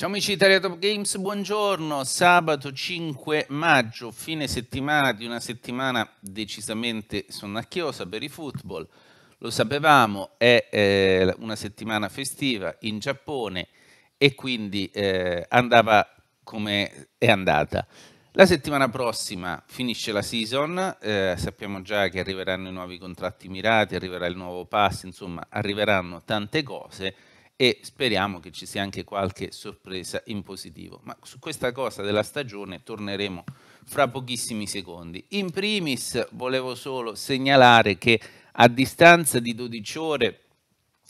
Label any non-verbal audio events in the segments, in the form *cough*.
Ciao amici di Italia Top Games, buongiorno. Sabato 5 maggio, fine settimana di una settimana decisamente sonnacchiosa per i football. Lo sapevamo, è eh, una settimana festiva in Giappone e quindi eh, andava come è andata. La settimana prossima finisce la season, eh, sappiamo già che arriveranno i nuovi contratti mirati, arriverà il nuovo pass, insomma arriveranno tante cose e speriamo che ci sia anche qualche sorpresa in positivo. Ma su questa cosa della stagione torneremo fra pochissimi secondi. In primis volevo solo segnalare che a distanza di 12 ore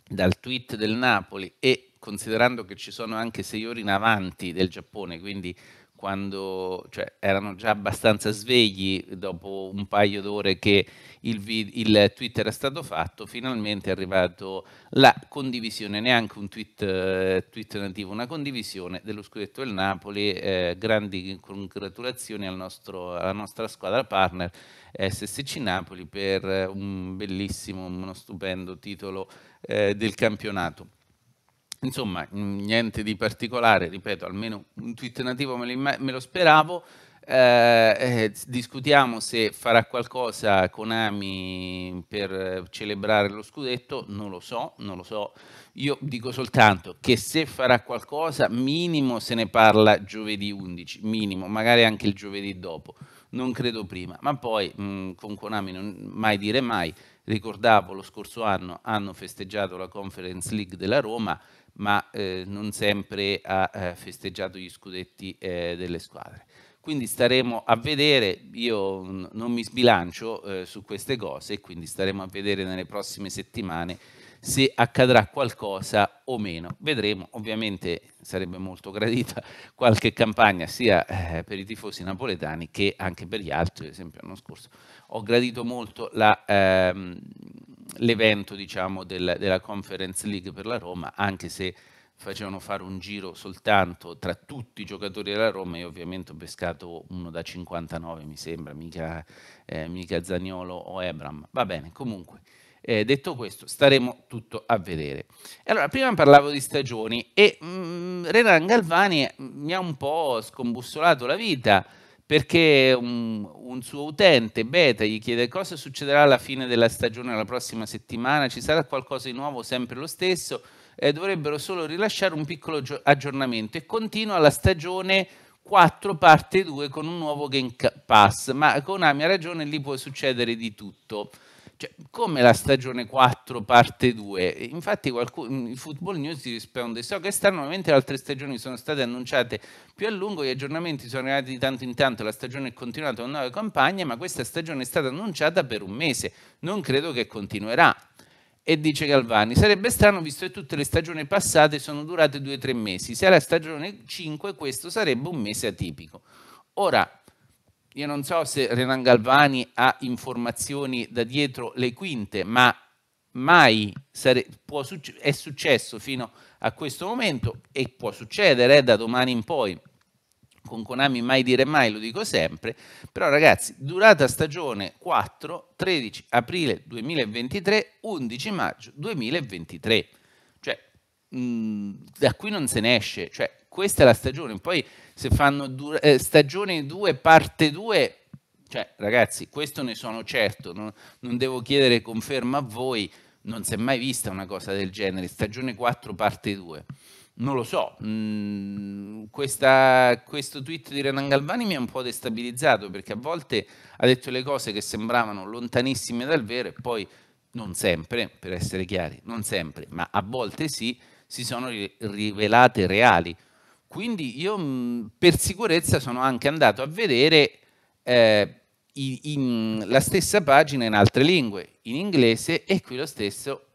dal tweet del Napoli e considerando che ci sono anche 6 ore in avanti del Giappone, quindi quando cioè, erano già abbastanza svegli dopo un paio d'ore che il, il, tweet era stato fatto, finalmente è arrivato la condivisione, neanche un tweet, eh, tweet nativo, una condivisione dello scudetto del Napoli, eh, grandi congratulazioni al nostro, alla nostra squadra partner SSC Napoli per eh, un bellissimo, uno stupendo titolo eh, del campionato. Insomma, mm, niente di particolare, ripeto, almeno un tweet nativo me lo, speravo. Eh, eh, discutiamo se farà qualcosa Konami per celebrare lo scudetto, non lo so, non lo so. Io dico soltanto che se farà qualcosa, minimo se ne parla giovedì 11, minimo, magari anche il giovedì dopo non credo prima. Ma poi mh, mm, con Konami non mai dire mai, ricordavo lo scorso anno hanno festeggiato la Conference League della Roma, ma eh, non sempre ha eh, festeggiato gli scudetti eh, delle squadre. Quindi staremo a vedere, io non mi sbilancio eh, su queste cose, quindi staremo a vedere nelle prossime settimane se accadrà qualcosa o meno. Vedremo, ovviamente sarebbe molto gradita qualche campagna sia eh, per i tifosi napoletani che anche per gli altri, ad esempio l'anno scorso ho gradito molto la, ehm, l'evento diciamo, del, della Conference League per la Roma, anche se facevano fare un giro soltanto tra tutti i giocatori della Roma e ovviamente ho pescato uno da 59 mi sembra, mica, eh, mica Zagnolo o Ebram. Va bene, comunque. Eh, detto questo, staremo tutto a vedere. allora, prima parlavo di stagioni e mh, mm, Renan Galvani mm, mi ha un po' scombussolato la vita perché un, un, suo utente beta gli chiede cosa succederà alla fine della stagione la prossima settimana, ci sarà qualcosa di nuovo, sempre lo stesso, eh, dovrebbero solo rilasciare un piccolo aggiornamento e continua la stagione 4 parte 2 con un nuovo Game Pass, ma con Ami ha ragione, lì può succedere di tutto. Cioè, come la stagione 4 parte 2? Infatti qualcuno, in Football News ti risponde, so che stanno nuovamente le altre stagioni sono state annunciate più a lungo, gli aggiornamenti sono arrivati di tanto in tanto, la stagione è continuata con nuove campagne, ma questa stagione è stata annunciata per un mese, non credo che continuerà. E dice Galvani, sarebbe strano visto che tutte le stagioni passate sono durate 2-3 mesi, se era stagione 5 questo sarebbe un mese atipico. Ora, io non so se Renan Galvani ha informazioni da dietro le quinte, ma mai sare- succe- è successo fino a questo momento e può succedere eh, da domani in poi. Con Konami mai dire mai, lo dico sempre, però ragazzi, durata stagione 4, 13 aprile 2023, 11 maggio 2023. Cioè, mh, mm, da qui non se ne esce, cioè questa è la stagione. Poi se fanno due, eh, stagione 2, parte 2, cioè ragazzi, questo ne sono certo, non, non devo chiedere conferma a voi, non si è mai vista una cosa del genere, stagione 4, parte 2. Non lo so, mm, questa, questo tweet di Renan Galvani mi ha un po' destabilizzato perché a volte ha detto le cose che sembravano lontanissime dal vero e poi non sempre, per essere chiari, non sempre, ma a volte sì, si sono rivelate reali. Quindi io mm, per sicurezza sono anche andato a vedere eh, in, in, la stessa pagina in altre lingue, in inglese e qui lo stesso,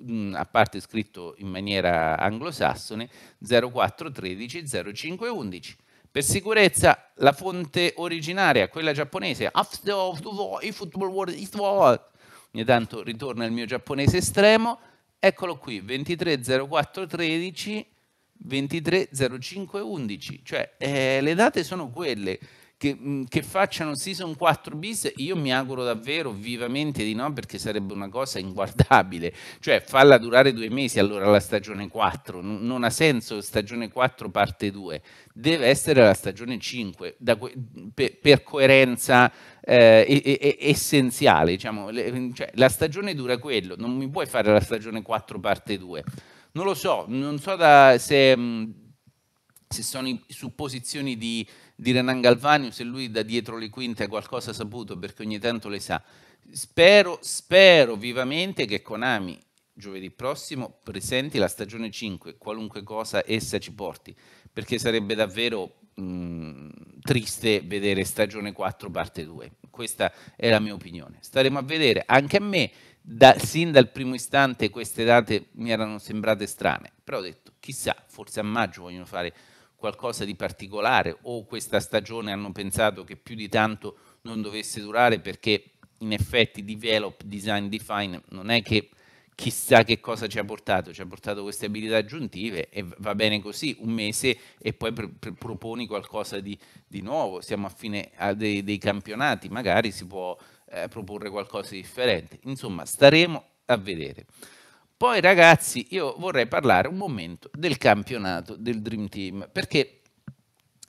mh, mm, a parte scritto in maniera anglosassone, 0413 0511. Per sicurezza la fonte originaria, quella giapponese, After of the war, football world, it war. Ogni tanto ritorna il mio giapponese estremo. Eccolo qui, 230413 230511, cioè eh, le date sono quelle. Che, mh, mm, che, facciano season 4 bis, io mi auguro davvero vivamente di no, perché sarebbe una cosa inguardabile. Cioè, falla durare due mesi allora la stagione 4. N- non ha senso stagione 4 parte 2. Deve essere la stagione 5, que- per, per, coerenza eh, e- e- essenziale. Diciamo. Le- cioè, la stagione dura quello, non mi puoi fare la stagione 4 parte 2. Non lo so, non so da, se, mm, se, sono supposizioni di, di Renan Galvani o se lui da dietro le quinte ha qualcosa saputo, perché ogni tanto le sa. Spero, spero vivamente che Konami giovedì prossimo presenti la stagione 5, qualunque cosa essa ci porti, perché sarebbe davvero mh, mm, triste vedere stagione 4 parte 2. Questa è la mia opinione. Staremo a vedere, anche a me da, sin dal primo istante queste date mi erano sembrate strane, però ho detto chissà, forse a maggio vogliono fare qualcosa di particolare o questa stagione hanno pensato che più di tanto non dovesse durare perché in effetti develop, design, define non è che chissà che cosa ci ha portato, ci ha portato queste abilità aggiuntive e va bene così, un mese e poi pr pr proponi qualcosa di, di, nuovo, siamo a fine a dei, dei campionati, magari si può eh, proporre qualcosa di differente. Insomma, staremo a vedere. Poi ragazzi, io vorrei parlare un momento del campionato del Dream Team, perché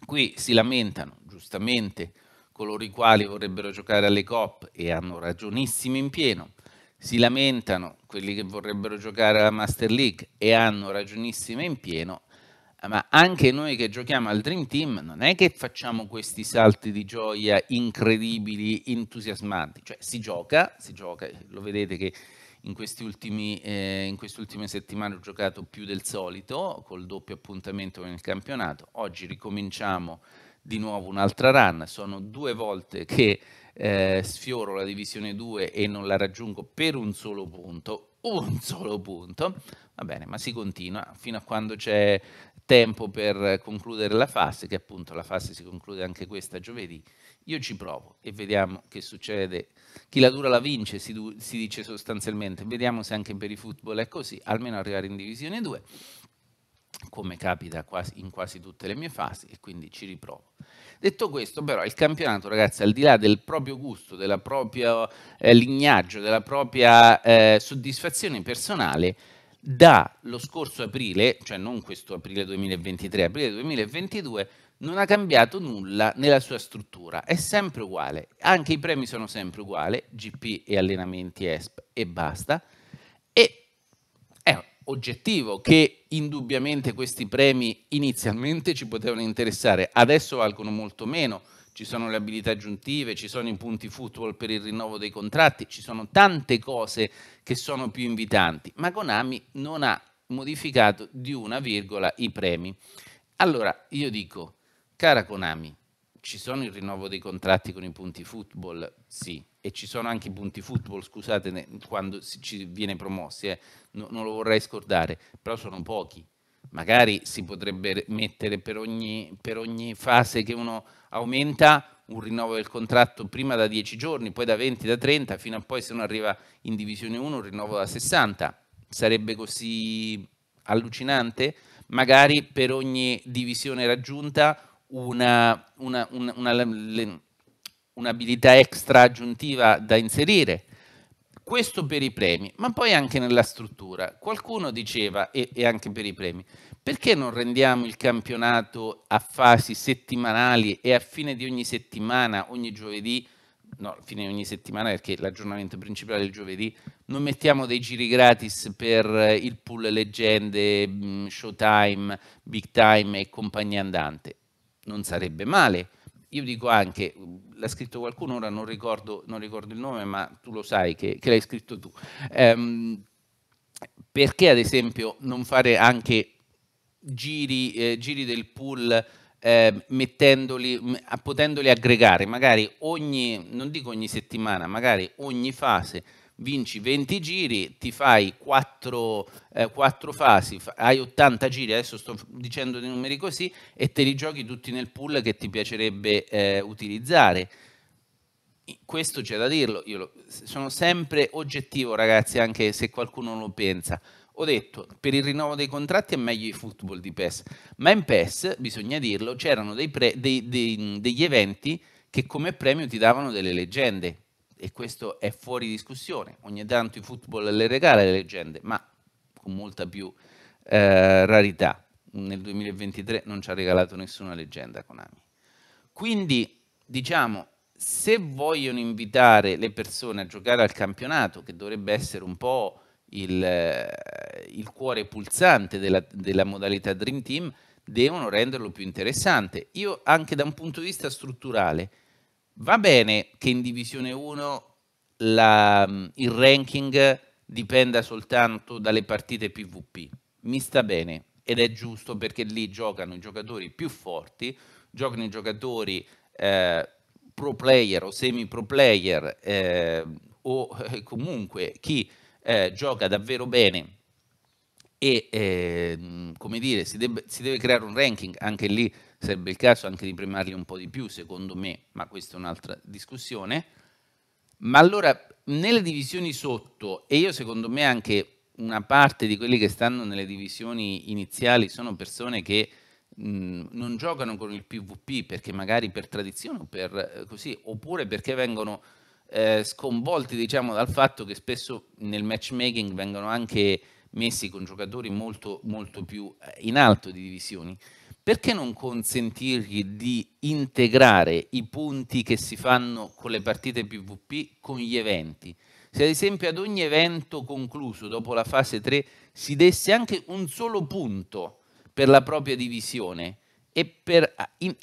qui si lamentano giustamente coloro i quali vorrebbero giocare alle COP e hanno ragionissimi in pieno, si lamentano quelli che vorrebbero giocare alla Master League e hanno ragionissime in pieno, ma anche noi che giochiamo al Dream Team non è che facciamo questi salti di gioia incredibili, entusiasmanti, cioè si gioca, si gioca, lo vedete che in, ultimi, eh, in queste ultime settimane ho giocato più del solito, col doppio appuntamento nel campionato, oggi ricominciamo di nuovo un'altra run, sono due volte che eh, sfioro la divisione 2 e non la raggiungo per un solo punto, un solo punto, va bene, ma si continua fino a quando c'è tempo per concludere la fase, che appunto la fase si conclude anche questa giovedì, io ci provo e vediamo che succede. Chi la dura la vince, si, du- si dice sostanzialmente. Vediamo se anche per i football è così, almeno arrivare in Divisione 2, come capita quasi in quasi tutte le mie fasi, e quindi ci riprovo. Detto questo, però, il campionato, ragazzi, al di là del proprio gusto, del proprio eh, lignaggio, della propria eh, soddisfazione personale, dallo scorso aprile, cioè non questo aprile 2023, aprile 2022, non ha cambiato nulla nella sua struttura, è sempre uguale, anche i premi sono sempre uguali, GP e allenamenti ESP e basta, e è oggettivo che indubbiamente questi premi inizialmente ci potevano interessare, adesso valgono molto meno, ci sono le abilità aggiuntive, ci sono i punti football per il rinnovo dei contratti, ci sono tante cose che sono più invitanti, ma Konami non ha modificato di una virgola i premi. Allora io dico, cara Konami, ci sono il rinnovo dei contratti con i punti football? Sì, e ci sono anche i punti football, scusate, quando ci viene promossi, eh, no, non lo vorrei scordare, però sono pochi magari si potrebbe mettere per ogni, per ogni fase che uno aumenta un rinnovo del contratto prima da 10 giorni, poi da 20, da 30, fino a poi se uno arriva in divisione 1 un rinnovo da 60. Sarebbe così allucinante? Magari per ogni divisione raggiunta una, una, una, un'abilità extra aggiuntiva da inserire. Questo per i premi, ma poi anche nella struttura. Qualcuno diceva, e, e anche per i premi, perché non rendiamo il campionato a fasi settimanali e a fine di ogni settimana, ogni giovedì, no, fine di ogni settimana perché l'aggiornamento principale è il giovedì, non mettiamo dei giri gratis per eh, il pool leggende, mm, showtime, big time e compagnia andante. Non sarebbe male. Io dico anche, l'ha scritto qualcuno, ora non ricordo, non ricordo, il nome, ma tu lo sai che, che l'hai scritto tu. Ehm, perché ad esempio non fare anche giri, eh, giri del pool eh, mettendoli, potendoli aggregare, magari ogni, non dico ogni settimana, magari ogni fase vinci 20 giri, ti fai 4, eh, 4 fasi, hai 80 giri, adesso sto dicendo dei numeri così, e te li giochi tutti nel pool che ti piacerebbe eh, utilizzare. Questo c'è da dirlo, io lo, sono sempre oggettivo ragazzi, anche se qualcuno lo pensa. Ho detto, per il rinnovo dei contratti è meglio i football di PES, ma in PES, bisogna dirlo, c'erano dei pre, dei, dei, degli eventi che come premio ti davano delle leggende, e questo è fuori discussione. Ogni tanto il football le regala le leggende, ma con molta più eh, rarità. Nel 2023 non ci ha regalato nessuna leggenda Konami. Quindi, diciamo, se vogliono invitare le persone a giocare al campionato, che dovrebbe essere un po' il, eh, il cuore pulsante della, della modalità Dream Team, devono renderlo più interessante. Io anche da un punto di vista strutturale, va bene che in Divisione 1 la, mm, il ranking dipenda soltanto dalle partite PvP, mi sta bene ed è giusto perché lì giocano i giocatori più forti, giocano i giocatori eh, pro player o semi pro player eh, o eh, comunque chi eh, gioca davvero bene e eh, come dire, si deve, si deve creare un ranking, anche lì sarebbe il caso anche di premarli un po' di più, secondo me, ma questa è un'altra discussione. Ma allora, nelle divisioni sotto, e io secondo me anche una parte di quelli che stanno nelle divisioni iniziali sono persone che mh, mhmm, non giocano con il PvP perché magari per tradizione o per eh, così, oppure perché vengono eh, sconvolti diciamo, dal fatto che spesso nel matchmaking vengono anche messi con giocatori molto, molto più eh, in alto di divisioni, perché non consentirgli di integrare i punti che si fanno con le partite PvP con gli eventi? Se ad esempio ad ogni evento concluso dopo la fase 3 si desse anche un solo punto per la propria divisione e per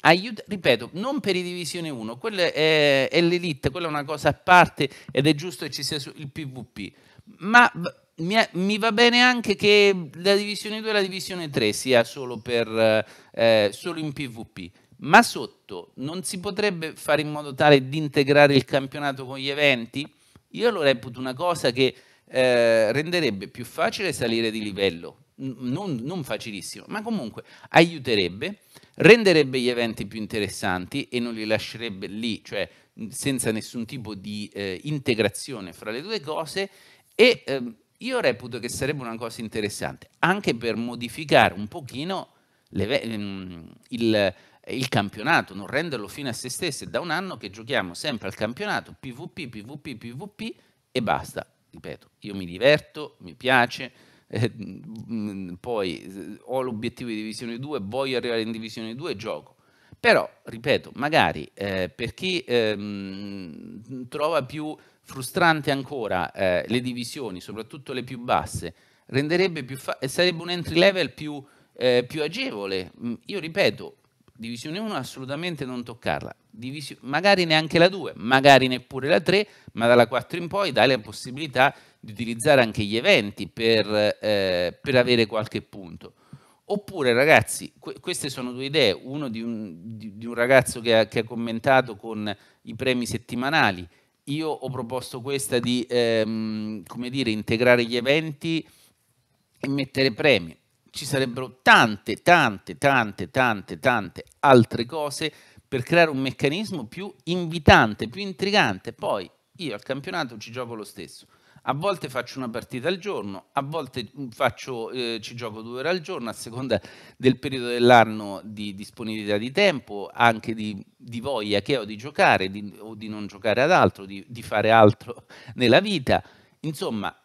aiutare, ripeto, non per i divisioni 1, quella è, eh, è l'elite, quella è una cosa a parte ed è giusto che ci sia il PvP, ma mi, mi, va bene anche che la divisione 2 e la divisione 3 sia solo, per, eh, solo in PvP, ma sotto non si potrebbe fare in modo tale di integrare il campionato con gli eventi? Io lo reputo una cosa che eh, renderebbe più facile salire di livello, non, non, facilissimo, ma comunque aiuterebbe, renderebbe gli eventi più interessanti e non li lascerebbe lì, cioè senza nessun tipo di eh, integrazione fra le due cose e eh, io reputo che sarebbe una cosa interessante, anche per modificare un pochino le, ehm, il, il campionato, non renderlo fine a se stesso. È da un anno che giochiamo sempre al campionato PvP, PvP, PvP e basta. Ripeto, io mi diverto, mi piace, *laughs* eh, mm, poi eh, ho l'obiettivo di Divisione 2, voglio arrivare in Divisione 2 e gioco. Però, ripeto, magari eh, per chi eh, trova più frustrante ancora eh, le divisioni, soprattutto le più basse, renderebbe più fa- sarebbe un entry level più, eh, più agevole. Mm, io ripeto, divisione 1 assolutamente non toccarla, Divisio- magari neanche la 2, magari neppure la 3, ma dalla 4 in poi dai la possibilità di utilizzare anche gli eventi per, eh, per avere qualche punto. Oppure ragazzi, que- queste sono due idee, uno di un, di, di un ragazzo che ha, che ha commentato con i premi settimanali, io ho proposto questa di ehm, come dire, integrare gli eventi e mettere premi. Ci sarebbero tante, tante, tante, tante, tante altre cose per creare un meccanismo più invitante, più intrigante. Poi io al campionato ci gioco lo stesso. A volte faccio una partita al giorno, a volte mm, faccio, eh, ci gioco due ore al giorno, a seconda del periodo dell'anno di disponibilità di tempo, anche di, di voglia che ho di giocare di, o di non giocare ad altro, di, di fare altro *laughs* nella vita. Insomma,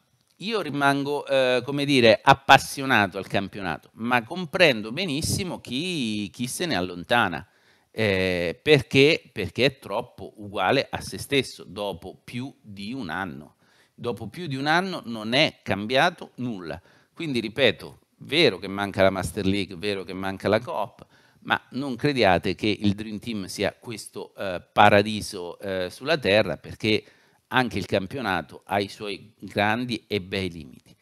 io rimango, eh, come dire, appassionato al campionato, ma comprendo benissimo chi, chi se ne allontana. Eh, perché? Perché è troppo uguale a se stesso dopo più di un anno dopo più di un anno non è cambiato nulla. Quindi ripeto, vero che manca la Master League, vero che manca la Coop, ma non crediate che il Dream Team sia questo eh, paradiso eh, sulla terra perché anche il campionato ha i suoi grandi e bei limiti.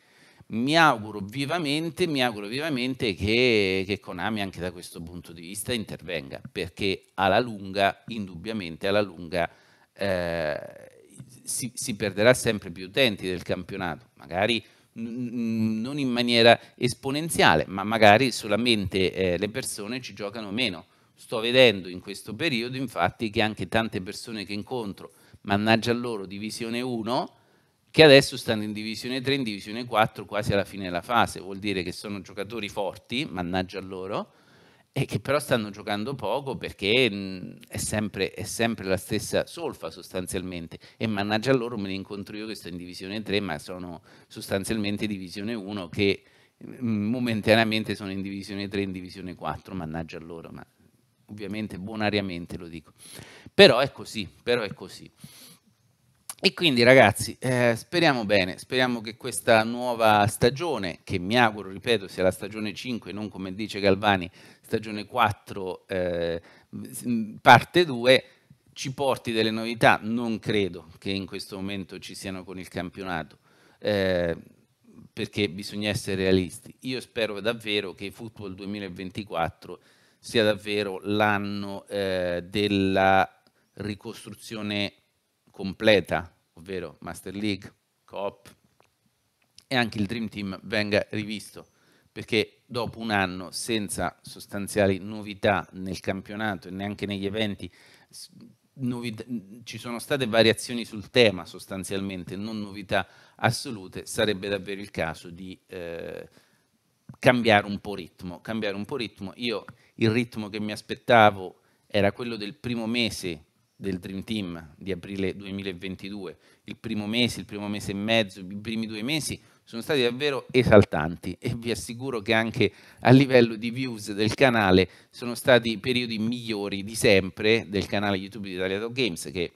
Mi auguro vivamente, mi auguro vivamente che, che Konami anche da questo punto di vista intervenga perché alla lunga, indubbiamente alla lunga, eh, si, si perderà sempre più utenti del campionato, magari non in maniera esponenziale, ma magari solamente eh, le persone ci giocano meno. Sto vedendo in questo periodo infatti che anche tante persone che incontro, mannaggia loro, divisione 1, che adesso stanno in divisione 3, in divisione 4, quasi alla fine della fase, vuol dire che sono giocatori forti, mannaggia loro, e che però stanno giocando poco perché mh, mm, è, sempre, è, sempre, la stessa solfa sostanzialmente e mannaggia loro me ne incontro io che sto in divisione 3 ma sono sostanzialmente divisione 1 che mh, mm, momentaneamente sono in divisione 3 in divisione 4 mannaggia loro ma ovviamente buonariamente lo dico però è così però è così e quindi ragazzi, eh, speriamo bene, speriamo che questa nuova stagione, che mi auguro, ripeto, sia la stagione 5, non come dice Galvani, stagione 4, eh, parte 2, ci porti delle novità. Non credo che in questo momento ci siano con il campionato, eh, perché bisogna essere realisti. Io spero davvero che il Football 2024 sia davvero l'anno eh, della ricostruzione completa ovvero Master League, Coop e anche il Dream Team venga rivisto, perché dopo un anno senza sostanziali novità nel campionato e neanche negli eventi, novità, ci sono state variazioni sul tema sostanzialmente, non novità assolute, sarebbe davvero il caso di eh, cambiare un po' ritmo, cambiare un po' ritmo. Io il ritmo che mi aspettavo era quello del primo mese del Dream Team di aprile 2022, il primo mese, il primo mese e mezzo, i primi due mesi sono stati davvero esaltanti e vi assicuro che anche a livello di views del canale sono stati i periodi migliori di sempre del canale YouTube di Italia Top Games che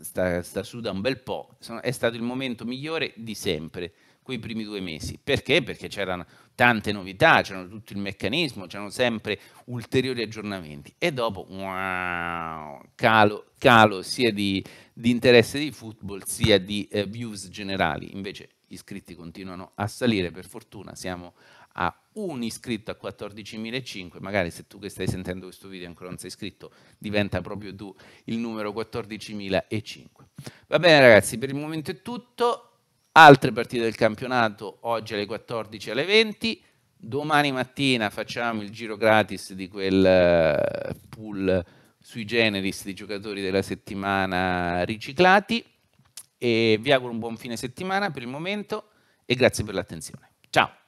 sta, sta su da un bel po', sono, è stato il momento migliore di sempre quei primi due mesi. Perché? Perché c'erano tante novità, c'erano tutto il meccanismo, c'erano sempre ulteriori aggiornamenti e dopo wow, calo, calo sia di, di, interesse di football sia di eh, views generali, invece gli iscritti continuano a salire, per fortuna siamo a un iscritto a 14.005, magari se tu che stai sentendo questo video ancora non sei iscritto, diventa proprio tu il numero 14.005. Va bene ragazzi, per il momento è tutto, altre partite del campionato oggi alle 14 alle 20. Domani mattina facciamo il giro gratis di quel eh, pool sui generis di giocatori della settimana riciclati e vi auguro un buon fine settimana per il momento e grazie per l'attenzione. Ciao!